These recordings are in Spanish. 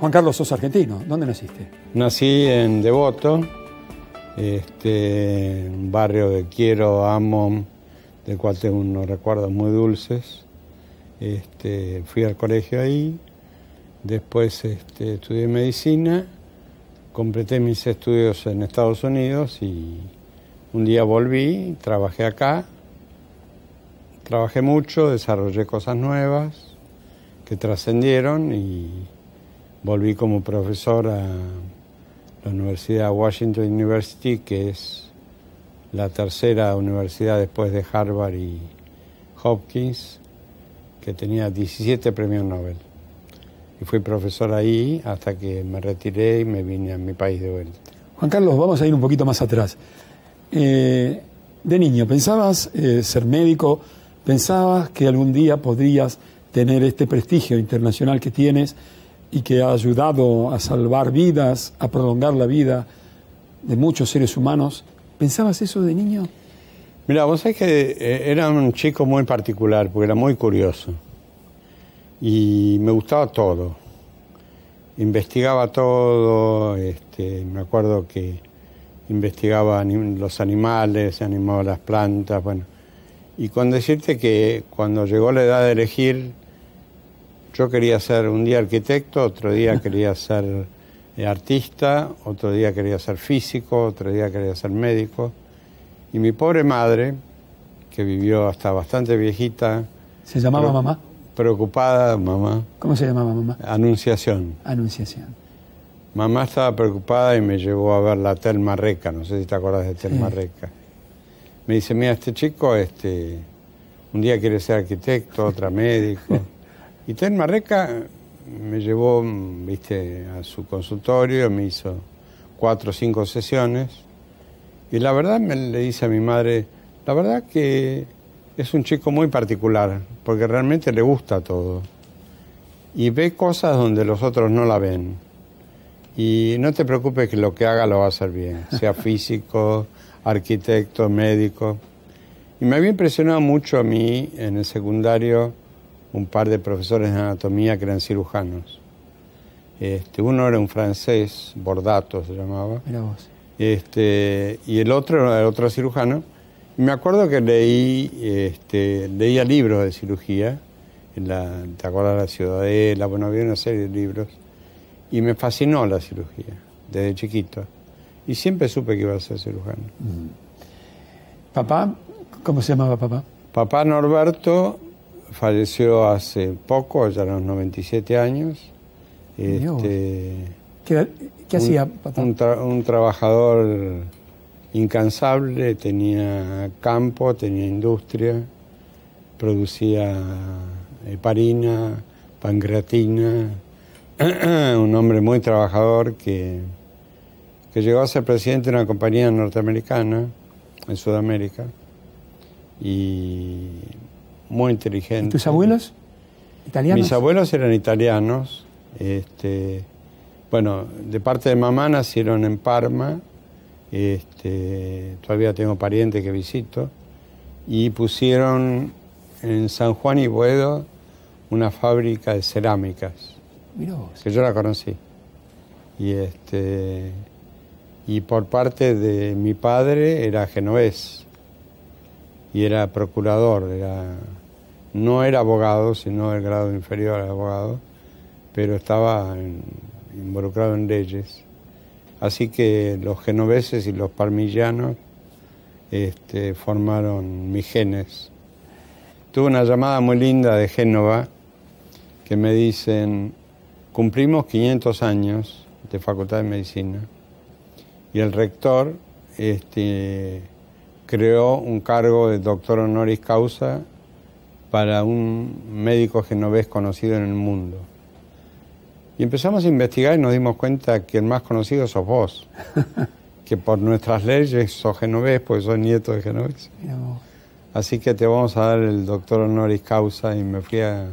Juan Carlos, sos argentino. ¿Dónde naciste? Nací en Devoto, este, un barrio de quiero, amo, del cual tengo unos recuerdos muy dulces. Este, fui al colegio ahí, después este, estudié medicina, completé mis estudios en Estados Unidos y un día volví, trabajé acá, trabajé mucho, desarrollé cosas nuevas que trascendieron y volví como profesor a la Universidad Washington University, que es la tercera universidad después de Harvard y Hopkins, que tenía 17 premios Nobel. Y fui profesor ahí hasta que me retiré y me vine a mi país de vuelta. Juan Carlos, vamos a ir un poquito más atrás. Eh, de niño, ¿pensabas eh, ser médico? ¿Pensabas que algún día podrías tener este prestigio internacional que tienes? y que ha ayudado a salvar vidas, a prolongar la vida de muchos seres humanos. ¿Pensabas eso de niño? Mira, vos sabés que eh, era un chico muy particular, porque era muy curioso. Y me gustaba todo. Investigaba todo, este, me acuerdo que investigaba los animales, animaba las plantas, bueno. Y con decirte que cuando llegó la edad de elegir, yo quería ser un día arquitecto, otro día quería ser eh, artista, otro día quería ser físico, otro día quería ser médico. Y mi pobre madre, que vivió hasta bastante viejita. ¿Se llamaba mamá? Preocupada, mamá. ¿Cómo se llamaba mamá? Anunciación. Anunciación. Mamá estaba preocupada y me llevó a ver la Telma Reca, no sé si te acordás de Telma Reca. Me dice, mira, este chico, este, un día quiere ser arquitecto, otra médico. Y Ten Marreca me llevó, viste, a su consultorio, me hizo cuatro o cinco sesiones. Y la verdad me le dice a mi madre, la verdad que es un chico muy particular, porque realmente le gusta todo. Y ve cosas donde los otros no la ven. Y no te preocupes que lo que haga lo va a hacer bien, sea físico, arquitecto, médico. Y me había impresionado mucho a mí en el secundario un par de profesores de anatomía que eran cirujanos. Este, uno era un francés, Bordato se llamaba. Mira vos. Este, y el otro era otro cirujano. me acuerdo que leí, este, leía libros de cirugía, en la, ¿te acuerdas? La Ciudadela, bueno, había una serie de libros. Y me fascinó la cirugía, desde chiquito. Y siempre supe que iba a ser cirujano. Mm. ¿Papá? ¿Cómo se llamaba papá? Papá Norberto falleció hace poco, ya a los 97 años. Este, ¿Qué, hacía? Un, un, trabajador incansable, tenía campo, tenía industria, producía heparina, eh, pancreatina, un hombre muy trabajador que, que llegó a ser presidente de una compañía norteamericana en Sudamérica y muy inteligente. tus abuelos? ¿Italianos? Mis abuelos eran italianos. Este, bueno, de parte de mamá nacieron en Parma. Este, todavía tengo parientes que visito. Y pusieron en San Juan y Buedo una fábrica de cerámicas. Mirá vos. Que yo la conocí. Y este y por parte de mi padre era genovés y era procurador, era no era abogado, sino el grado inferior al abogado, pero estaba involucrado en leyes. Así que los genoveses y los parmillanos este, formaron mis genes. Tuve una llamada muy linda de Génova que me dicen, cumplimos 500 años de Facultad de Medicina y el rector este, creó un cargo de doctor honoris causa para un médico genovés conocido en el mundo. Y empezamos a investigar y nos dimos cuenta que el más conocido sos vos, que por nuestras leyes sos genovés, pues sos nieto de genovés. Así que te vamos a dar el doctor honoris causa y me fui a,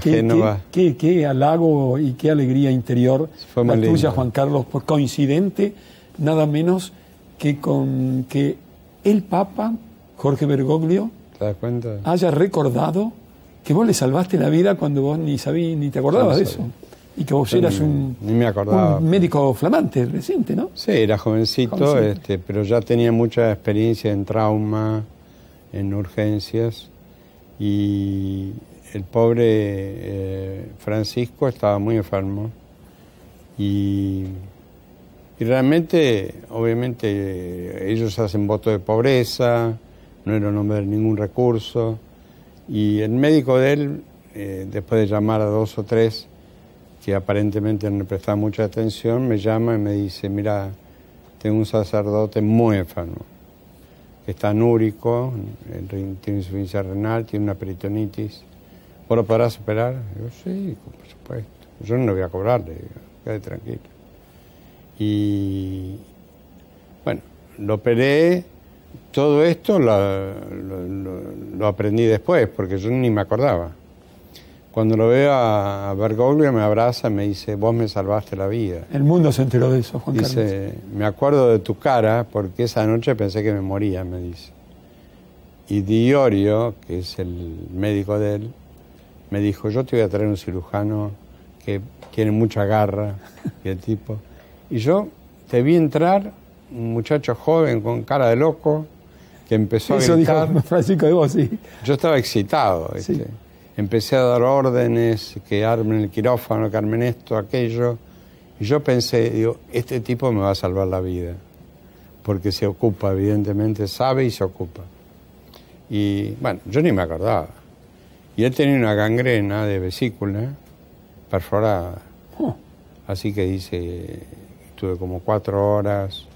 Génova. Qué, qué, halago y qué alegría interior Fue la Juan Carlos, por coincidente, nada menos que con que el Papa, Jorge Bergoglio, ¿Te das cuenta? Hayas recordado que vos le salvaste la vida cuando vos ni sabías, ni te acordabas de eso. Y que vos eras un, médico flamante reciente, ¿no? Sí, era jovencito, Este, pero ya tenía mucha experiencia en trauma, en urgencias. Y el pobre eh, Francisco estaba muy enfermo. Y, y realmente, obviamente, ellos hacen voto de pobreza no era un hombre de ningún recurso. Y el médico de él, eh, después de llamar a dos o tres que aparentemente no le prestaba mucha atención, me llama y me dice, mira, tengo un sacerdote muy que está anúrico, eh, tiene insuficiencia renal, tiene una peritonitis. ¿Vos lo podrás operar? yo, sí, por supuesto. Yo no voy a cobrarle, quede tranquilo. Y bueno, lo operé todo esto lo, aprendí después, porque yo ni me acordaba. Cuando lo veo a Bergoglio me abraza y me dice, vos me salvaste la vida. El mundo se enteró de eso, Juan Dice, me acuerdo de tu cara porque esa noche pensé que me moría, me dice. Y Diorio, que es el médico de él, me dijo, yo te voy a traer un cirujano que tiene mucha garra, y el tipo. Y yo te vi entrar un muchacho joven con cara de loco que empezó a gritar. Francisco de vos, sí. Yo estaba excitado. Empecé a dar órdenes, que armen el quirófano, que armen esto, aquello. Y yo pensé, digo, este tipo me va a salvar la vida, porque se ocupa, evidentemente, sabe y se ocupa. Y bueno, yo ni me acordaba. Y él tenía una gangrena de vesícula perforada. Así que dice, estuve como cuatro horas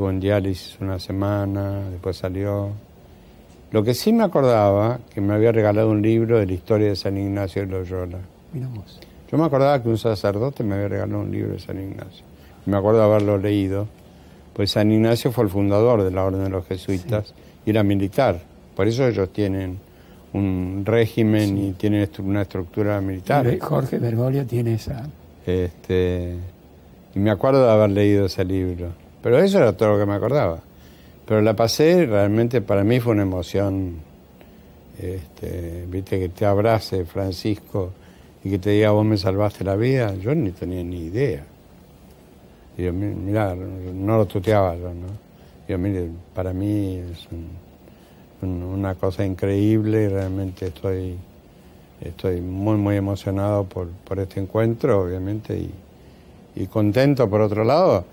estuvo en diálisis una semana, después salió. Lo que sí me acordaba, que me había regalado un libro de la historia de San Ignacio de Loyola. Yo me acordaba que un sacerdote me había regalado un libro de San Ignacio. Me acuerdo haberlo leído, pues San Ignacio fue el fundador de la Orden de los Jesuitas y era militar. Por eso ellos tienen un régimen y tienen una estructura militar. Jorge Bergoglio tiene esa. Este, y me acuerdo de haber leído ese libro. Pero eso era todo lo que me acordaba. Pero la pasé, realmente para mí fue una emoción. Este, viste que te abrace Francisco y que te diga vos me salvaste la vida, yo ni tenía ni idea. yo mirá, no lo tuteaba yo, ¿no? yo mire, para mí es una cosa increíble, realmente estoy, estoy muy, muy emocionado por, este encuentro, obviamente, y contento por otro lado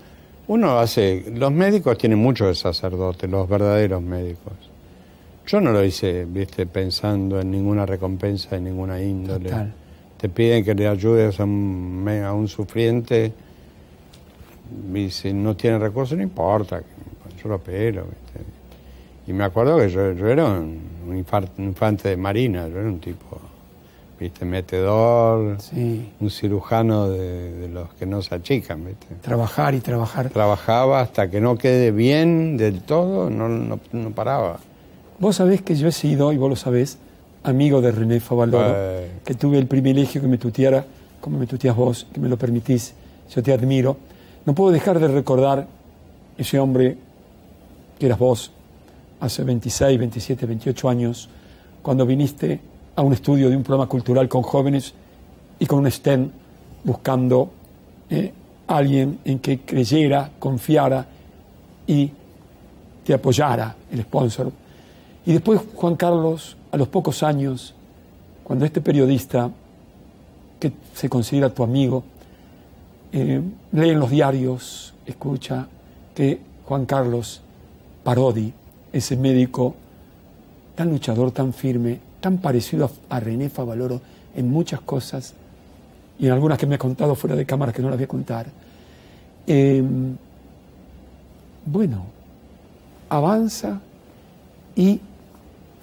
uno hace, los médicos tienen muchos de sacerdotes, los verdaderos médicos. Yo no lo hice, viste, pensando en ninguna recompensa de ninguna índole. Te piden que le ayudes a un, un sufriente y si no tiene recursos no importa, yo lo espero, Y me acuerdo que yo, yo era un, infante de marina, yo era un tipo ¿viste? Metedor, sí. un cirujano de, los que no se achican, ¿viste? Trabajar y trabajar. Trabajaba hasta que no quede bien del todo, no, no, paraba. Vos sabés que yo he sido, y vos lo sabés, amigo de René Favaloro, pues. que tuve el privilegio que me tuteara como me tuteas vos, que me lo permitís, yo te admiro. No puedo dejar de recordar ese hombre que eras vos hace 26, 27, 28 años, cuando viniste a un estudio de un programa cultural con jóvenes y con un STEM buscando eh, alguien en que creyera, confiara y te apoyara el sponsor. Y después Juan Carlos, a los pocos años, cuando este periodista, que se considera tu amigo, eh, lee en los diarios, escucha que Juan Carlos Parodi, ese médico tan luchador, tan firme, tan parecido a, René Favaloro en muchas cosas y en algunas que me ha contado fuera de cámara que no las voy a contar. Em, bueno, avanza y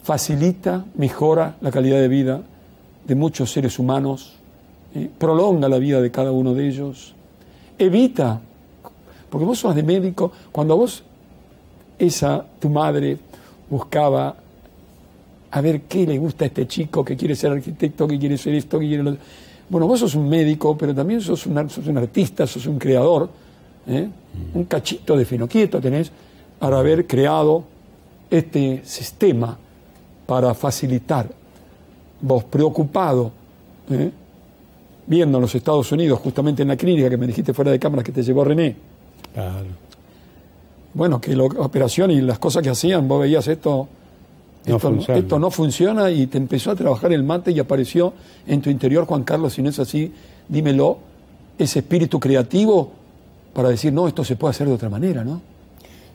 facilita, mejora la calidad de vida de muchos seres humanos, eh, prolonga la vida de cada uno de ellos, evita, porque vos sos de médico, cuando vos, esa, tu madre, buscaba a ver qué le gusta a este chico que quiere ser arquitecto, que quiere ser esto, que quiere lo otro. Bueno, vos sos un médico, pero también sos un, artista, sos un creador. ¿eh? Mm. Un cachito de finoquieto tenés para haber creado este sistema para facilitar. Vos preocupado, ¿eh? viendo en los Estados Unidos, justamente en la clínica que me dijiste fuera de cámara que te llevó René. Claro. Bueno, que la operación y las cosas que hacían, vos veías esto esto, no funciona y te empezó a trabajar el mate y apareció en tu interior, Juan Carlos, si no es así, dímelo, ese espíritu creativo para decir, no, esto se puede hacer de otra manera, ¿no?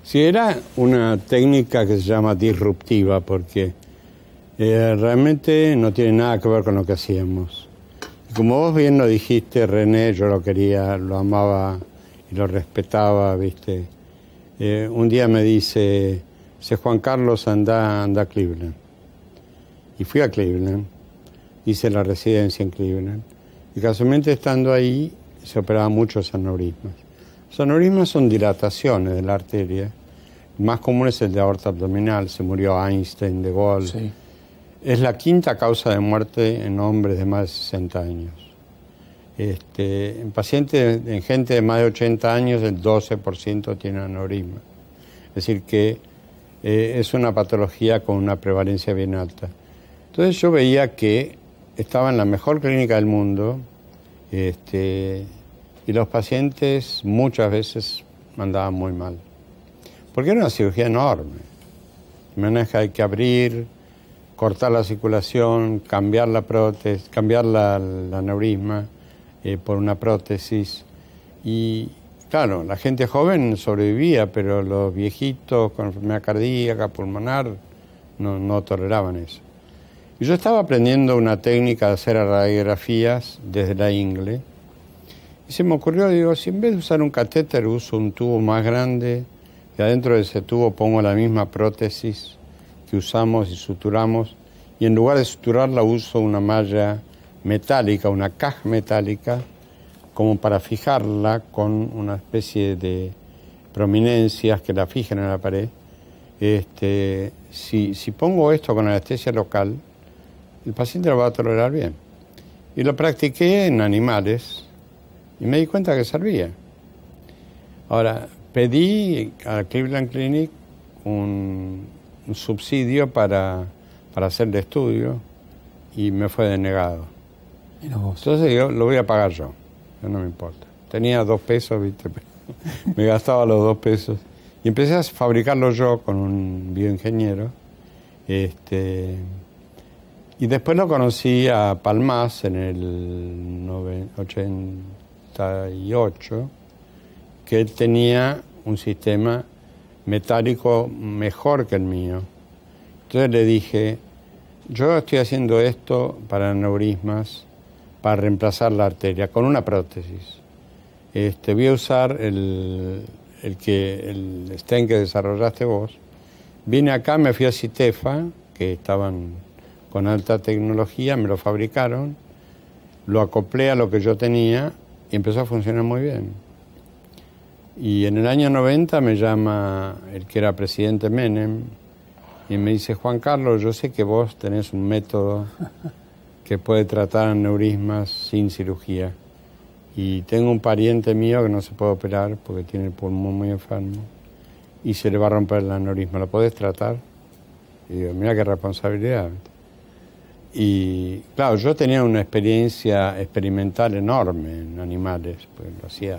Sí, era una técnica que se llama disruptiva, porque eh, realmente no tiene nada que ver con lo que hacíamos. Como vos bien lo dijiste, René, yo lo quería, lo amaba y lo respetaba, ¿viste? Eh, un día me dice, Juan Carlos anda, anda a Cleveland. Y fui a Cleveland, hice la residencia en Cleveland. Y casualmente estando ahí se operaban muchos aneurismas. Los aneurismas son dilataciones de la arteria. más común es el de aorta abdominal, se murió Einstein, De Gaulle. Es la quinta causa de muerte en hombres de más de 60 años. Este, en pacientes, en gente de más de 80 años, el 12% tiene aneurisma. Es decir, que eh, es una patología con una prevalencia bien alta. Entonces yo veía que estaba en la mejor clínica del mundo este, y los pacientes muchas veces andaban muy mal. Porque era una cirugía enorme. Maneja hay que abrir, cortar la circulación, cambiar la prótesis, cambiar la, la aneurisma eh, por una prótesis. Y, Claro, la gente joven sobrevivía, pero los viejitos con enfermedad cardíaca, pulmonar, no, toleraban eso. Y yo estaba aprendiendo una técnica de hacer radiografías desde la ingle. Y se me ocurrió, digo, si en vez de usar un catéter uso un tubo más grande y adentro de ese tubo pongo la misma prótesis que usamos y suturamos, y en lugar de suturarla uso una malla metálica, una caja metálica, como para fijarla con una especie de prominencias que la fijen en la pared. Este, si, pongo esto con anestesia local, el paciente lo va a tolerar bien. Y lo practiqué en animales y me di cuenta que servía. Ahora, pedí a Cleveland Clinic un, subsidio para, para hacer el estudio y me fue denegado. Entonces yo lo voy a pagar yo no me importa. Tenía dos pesos, ¿viste? me gastaba los dos pesos. Y empecé a fabricarlo yo con un bioingeniero. Este, y después lo conocí a Palmas en el 88, que él tenía un sistema metálico mejor que el mío. Entonces le dije, yo estoy haciendo esto para neurismas, para reemplazar la arteria con una prótesis. Este, voy a usar el, el que, el stent que desarrollaste vos. Vine acá, me fui a Citefa, que estaban con alta tecnología, me lo fabricaron, lo acoplé a lo que yo tenía y empezó a funcionar muy bien. Y en el año 90 me llama el que era presidente Menem y me dice, Juan Carlos, yo sé que vos tenés un método que puede tratar aneurismas sin cirugía. Y tengo un pariente mío que no se puede operar porque tiene el pulmón muy enfermo y se le va a romper el aneurisma. ¿Lo puedes tratar? Y digo, mira qué responsabilidad. Y claro, yo tenía una experiencia experimental enorme en animales, pues lo hacía.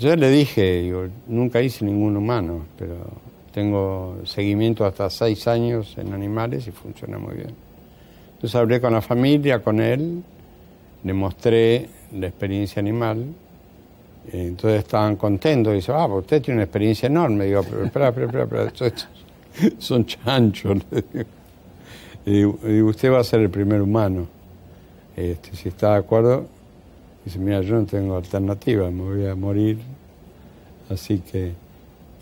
Yo le dije, digo, nunca hice ningún humano, pero tengo seguimiento hasta seis años en animales y funciona muy bien. Entonces hablé con la familia, con él, le mostré la experiencia animal. Entonces estaban contentos. Dice, ah, usted tiene una experiencia enorme. Digo, pero espera, espera, espera, son chanchos. digo. Y usted va a ser el primer humano. Este, si está de acuerdo, dice, mira, yo no tengo alternativa, me voy a morir. Así que,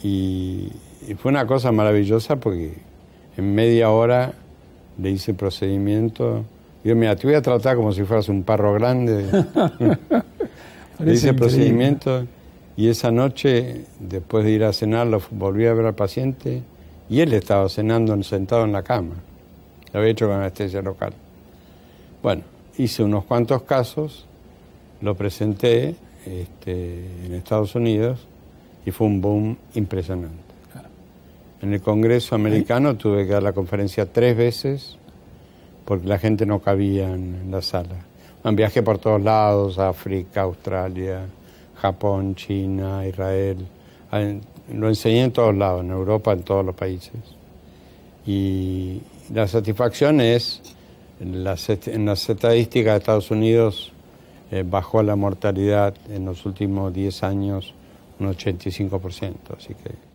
y, y fue una cosa maravillosa porque en media hora le hice procedimiento. Digo, mira, te voy a tratar como si fueras un parro grande. le hice procedimiento y esa noche, después de ir a cenar, lo, volví a ver al paciente y él estaba cenando sentado en la cama. Lo había hecho con anestesia local. Bueno, hice unos cuantos casos, lo presenté este, en Estados Unidos y fue un boom impresionante. En el Congreso americano ¿Eh? tuve que dar la conferencia tres veces porque la gente no cabía en la sala. Un viaje por todos lados, África, Australia, Japón, China, Israel. Ah, lo enseñé en todos lados, en Europa, en todos los países. Y la satisfacción es, en las, estadísticas de Estados Unidos eh, bajó la mortalidad en los últimos 10 años un 85%, así que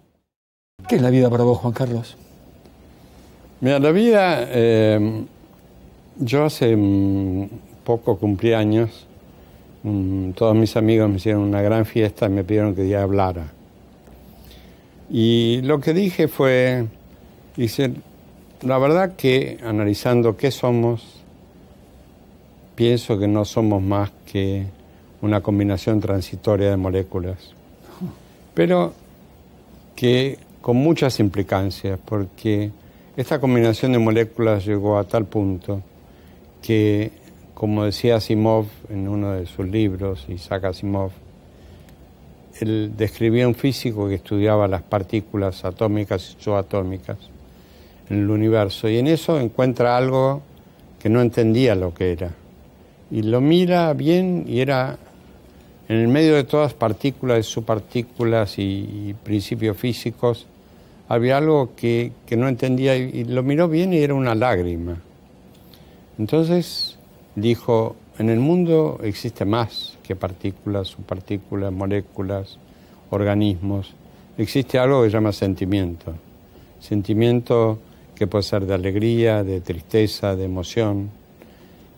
¿Qué es la vida para vos, Juan Carlos? Mira, la vida, eh, yo hace mm, poco cumplí años, mm, todos mis amigos me hicieron una gran fiesta y me pidieron que ya hablara. Y lo que dije fue, dice, la verdad que analizando qué somos, pienso que no somos más que una combinación transitoria de moléculas, pero que con muchas implicancias, porque esta combinación de moléculas llegó a tal punto que, como decía Asimov en uno de sus libros, Isaac Asimov, él describía un físico que estudiaba las partículas atómicas y subatómicas en el universo, y en eso encuentra algo que no entendía lo que era. Y lo mira bien y era en el medio de todas partículas, subpartículas y principios físicos, había algo que, no entendía y, lo miró bien y era una lágrima. Entonces dijo, en el mundo existe más que partículas, subpartículas, moléculas, organismos. Existe algo que se llama sentimiento. Sentimiento que puede ser de alegría, de tristeza, de emoción.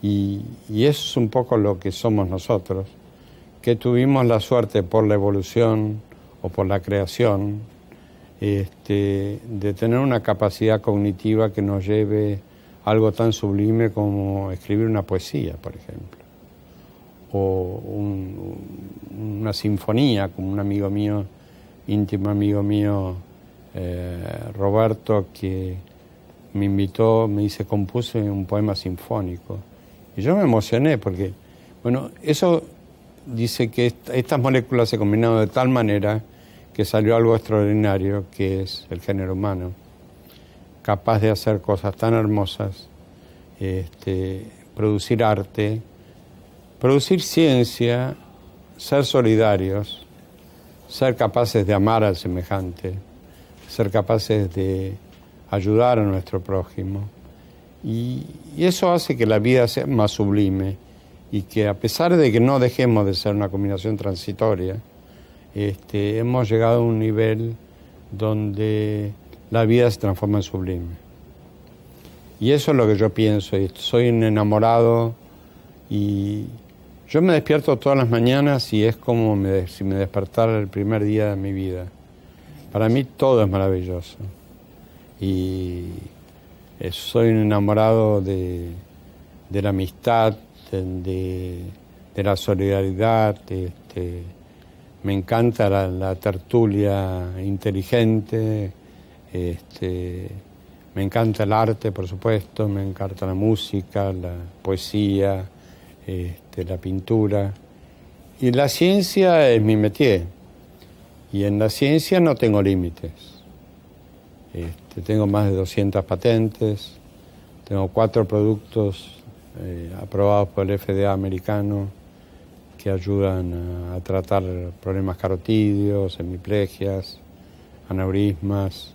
Y, y, eso es un poco lo que somos nosotros, que tuvimos la suerte por la evolución o por la creación este, de tener una capacidad cognitiva que nos lleve algo tan sublime como escribir una poesía, por ejemplo, o una sinfonía, como un amigo mío, íntimo amigo mío, eh, Roberto, que me invitó, me dice, compuse un poema sinfónico. Y yo me emocioné porque, bueno, eso dice que estas moléculas se combinaron de tal manera que salió algo extraordinario que es el género humano, capaz de hacer cosas tan hermosas, este, producir arte, producir ciencia, ser solidarios, ser capaces de amar al semejante, ser capaces de ayudar a nuestro prójimo. y, eso hace que la vida sea más sublime y que a pesar de que no dejemos de ser una combinación transitoria, este, hemos llegado a un nivel donde la vida se transforma en sublime. Y eso es lo que yo pienso, soy un enamorado y yo me despierto todas las mañanas y es como si me despertara el primer día de mi vida. Para mí todo es maravilloso y soy un enamorado de, la amistad, de, la solidaridad. Este, me encanta la, tertulia inteligente, este, me encanta el arte, por supuesto, me encanta la música, la poesía, este, la pintura. Y la ciencia es mi métier. Y en la ciencia no tengo límites. Este, tengo más de 200 patentes, tengo cuatro productos eh, aprobados por el FDA americano que ayudan eh, a tratar problemas carotidios, hemiplegias, aneurismas.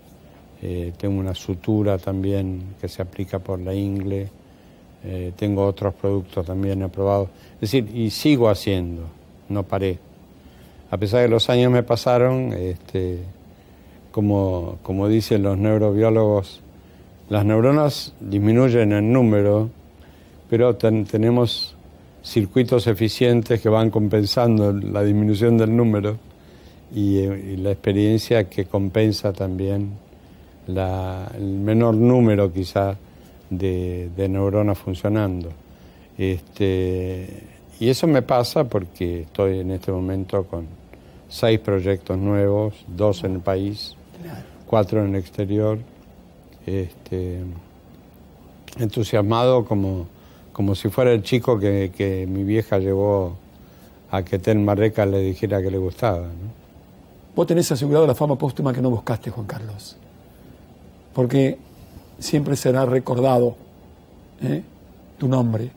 Eh, tengo una sutura también que se aplica por la ingle. Eh, tengo otros productos también aprobados. Es decir, y sigo haciendo, no paré. A pesar de los años me pasaron, este, como, como dicen los neurobiólogos, las neuronas disminuyen en número, pero tenemos circuitos eficientes que van compensando la disminución del número eh, y, la experiencia que compensa también la, el menor número quizá de, neuronas funcionando. Este, y eso me pasa porque estoy en este momento con seis proyectos nuevos, dos en el país, cuatro en el exterior. Este, entusiasmado como como si fuera el chico que, que mi vieja llevó a que Ten Marreca le dijera que le gustaba. Vos tenés asegurado la fama póstuma que no buscaste, Juan Carlos, porque siempre será recordado ¿eh? tu nombre,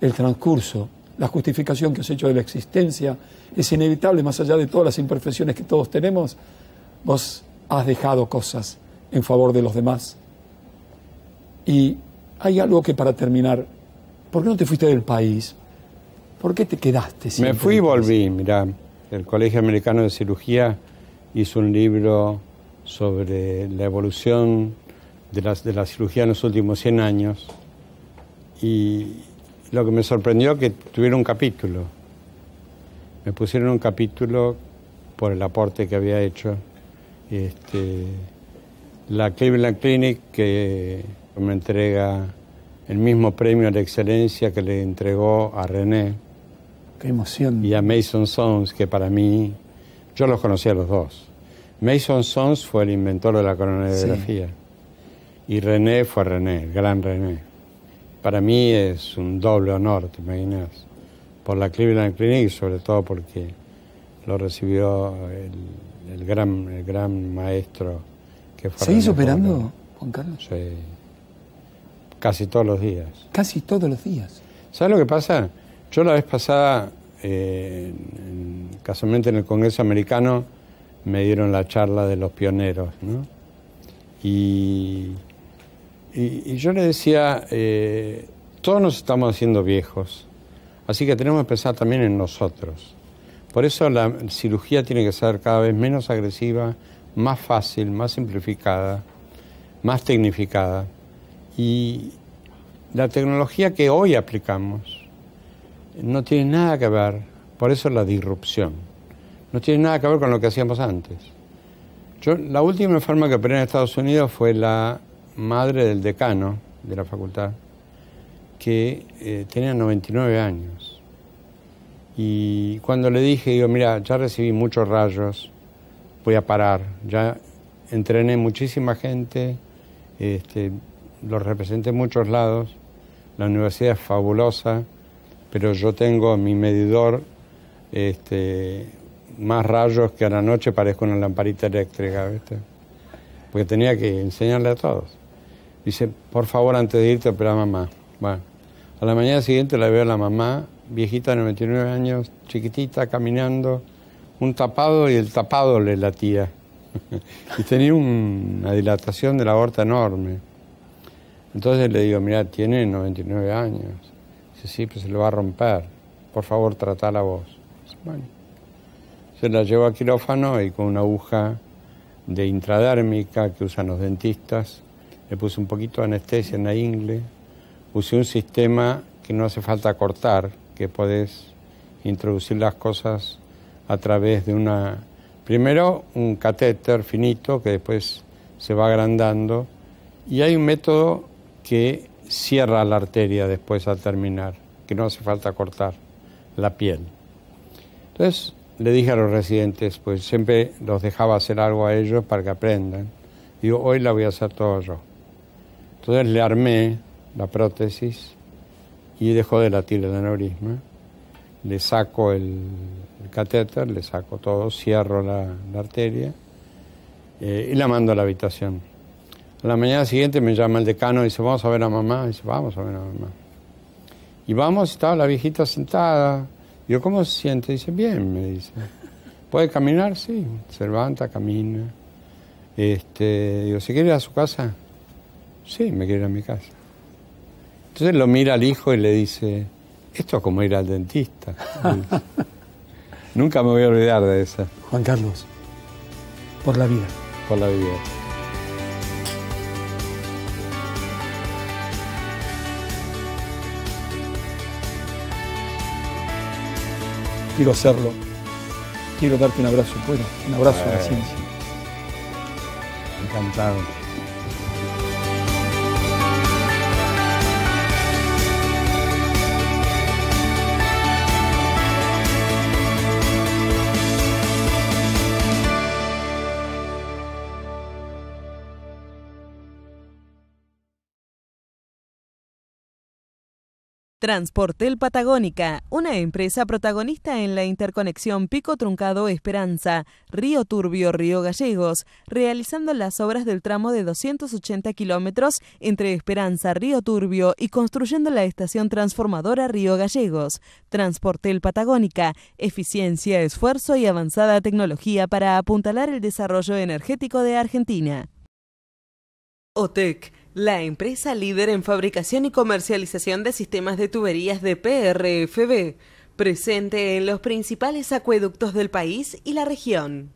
el transcurso, la justificación que has hecho de la existencia, es inevitable, más allá de todas las imperfecciones que todos tenemos, vos has dejado cosas en favor de los demás. Y hay algo que para terminar, ¿por qué no te fuiste del país? ¿Por qué te quedaste? Me fui y volví, Mira, El Colegio Americano de Cirugía hizo un libro sobre la evolución de la, de la cirugía en los últimos 100 años y lo que me sorprendió que tuvieron un capítulo. Me pusieron un capítulo por el aporte que había hecho. Este, la Cleveland Clinic que me entrega el mismo premio de excelencia que le entregó a René. Qué emoción. Y a Mason Sons, que para mí, yo los conocía a los dos. Mason Sons fue el inventor de la cronografía. Y René fue René, el gran René. Para mí es un doble honor, te imaginas. Por la Cleveland Clinic, sobre todo porque lo recibió el, el gran, el gran maestro que fue. ¿Seguís operando, Juan Carlos? Sí. Casi todos los días. Casi todos los días. ¿Sabes lo que pasa? Yo la vez pasada, eh, casualmente en el Congreso americano, me dieron la charla de los pioneros, ¿no? Y, yo le decía, eh, todos nos estamos haciendo viejos, así que tenemos que pensar también en nosotros. Por eso la cirugía tiene que ser cada vez menos agresiva, más fácil, más simplificada, más tecnificada. Y la tecnología que hoy aplicamos no tiene nada que ver, por eso la disrupción, no tiene nada que ver con lo que hacíamos antes. Yo, la última enferma que operé en Estados Unidos fue la madre del decano de la facultad, que eh, tenía 99 años. Y cuando le dije, digo, mira, ya recibí muchos rayos, voy a parar, ya entrené muchísima gente, este, lo representé en muchos lados, la universidad es fabulosa, pero yo tengo mi medidor este, más rayos que a la noche parezco una lamparita eléctrica, ¿viste? porque tenía que enseñarle a todos. Dice, por favor, antes de irte, opera a mamá. Bueno, a la mañana siguiente la veo a la mamá, viejita, de 99 años, chiquitita, caminando, un tapado y el tapado le latía. y tenía una dilatación del la enorme. Entonces le digo, mira, tiene 99 años. Dice, sí, pues se le va a romper. Por favor, trata la voz. Bueno, se la llevo a quirófano y con una aguja de intradérmica que usan los dentistas, le puse un poquito de anestesia en la ingle, puse un sistema que no hace falta cortar, que podés introducir las cosas a través de una, primero un catéter finito que después se va agrandando y hay un método que cierra la arteria después al terminar, que no hace falta cortar la piel. Entonces le dije a los residentes, pues siempre los dejaba hacer algo a ellos para que aprendan. Y hoy la voy a hacer todo yo. Entonces le armé la prótesis y dejó de latir el aneurisma. Le saco el, catéter, le saco todo, cierro la, arteria eh, y la mando a la habitación la mañana siguiente me llama el decano y dice, vamos a ver a mamá. Y dice, vamos a ver a mamá. Y vamos, estaba la viejita sentada. Yo, ¿cómo se siente? Dice, bien, me dice. ¿Puede caminar? Sí. Se levanta, camina. Este, digo, ¿se quiere ir a su casa? Sí, me quiere ir a mi casa. Entonces lo mira al hijo y le dice, esto es como ir al dentista. Nunca me voy a olvidar de esa. Juan Carlos, por la vida. Por la vida. quiero hacerlo, quiero darte un abrazo, bueno, Un abrazo a la ciencia. Encantado. Transportel Patagónica, una empresa protagonista en la interconexión Pico Truncado Esperanza, Río Turbio, Río Gallegos, realizando las obras del tramo de 280 kilómetros entre Esperanza, Río Turbio y construyendo la estación transformadora Río Gallegos. Transportel Patagónica, eficiencia, esfuerzo y avanzada tecnología para apuntalar el desarrollo energético de Argentina. OTEC la empresa líder en fabricación y comercialización de sistemas de tuberías de PRFB, presente en los principales acueductos del país y la región.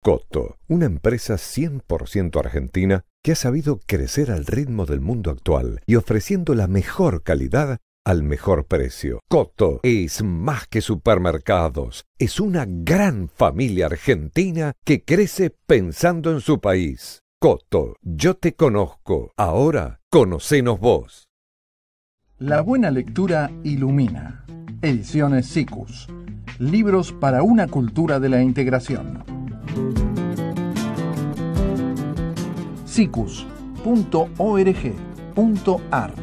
Coto, una empresa 100% argentina que ha sabido crecer al ritmo del mundo actual y ofreciendo la mejor calidad al mejor precio. Coto es más que supermercados, es una gran familia argentina que crece pensando en su país. Coto, yo te conozco, ahora conocenos vos. La buena lectura ilumina. Ediciones SICUS. Libros para una cultura de la integración sicus.org.ar.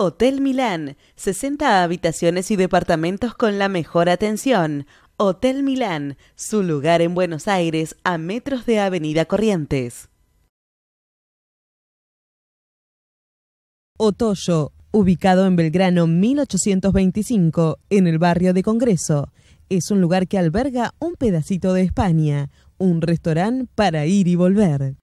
Hotel Milán, 60 habitaciones y departamentos con la mejor atención. Hotel Milán, su lugar en Buenos Aires, a metros de Avenida Corrientes. Otoyo, ubicado en Belgrano 1825, en el barrio de Congreso es un lugar que alberga un pedacito de España, un restaurante para ir y volver.